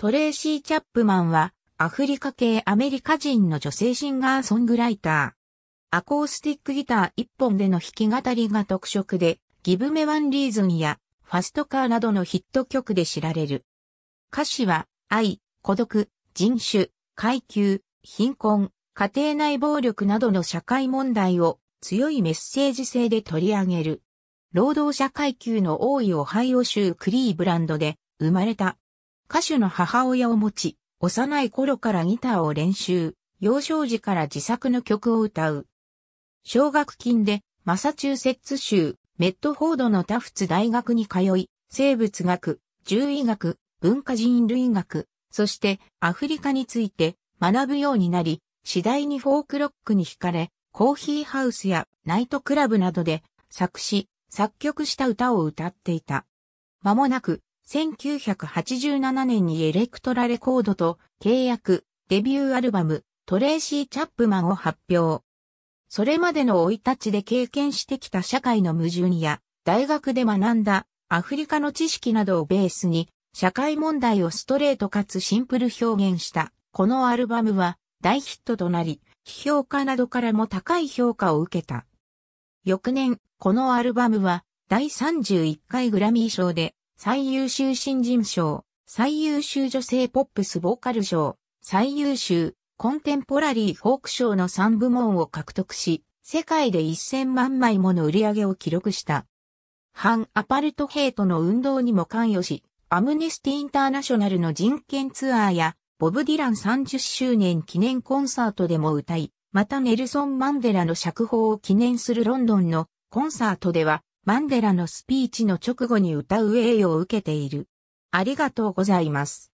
トレーシー・チャップマンは、アフリカ系アメリカ人の女性シンガーソングライター。アコースティックギター一本での弾き語りが特色で、ギブメワンリーズンやファストカーなどのヒット曲で知られる。歌詞は、愛、孤独、人種、階級、貧困、家庭内暴力などの社会問題を強いメッセージ性で取り上げる。労働者階級の多いオハイオ州クリーブランドで生まれた歌手の母親を持ち、幼い頃からギターを練習、幼少時から自作の曲を歌う。奨学金でマサチューセッツ州メッドフォードのタフツ大学に通い、生物学、獣医学、文化人類学、そしてアフリカについて学ぶようになり、次第にフォークロックに惹かれ、コーヒーハウスやナイトクラブなどで作詞、作曲した歌を歌っていた。間もなく1987年にエレクトラレコードと契約、デビューアルバム、トレーシー・チャップマンを発表。それまでの老いたちで経験してきた社会の矛盾や、大学で学んだアフリカの知識などをベースに、社会問題をストレートかつシンプル表現した、このアルバムは大ヒットとなり、批評家などからも高い評価を受けた。翌年、このアルバムは第31回グラミー賞で最優秀新人賞、最優秀女性ポップスボーカル賞、最優秀コンテンポラリーフォーク賞の3部門を獲得し、世界で1000万枚もの売り上げを記録した。反アパルトヘイトの運動にも関与し、アムネスティ・インターナショナルの人権ツアーや、ボブ・ディラン30周年記念コンサートでも歌い、またネルソン・マンデラの釈放を記念するロンドンのコンサートではマンデラのスピーチの直後に歌う栄誉を受けている。ありがとうございます。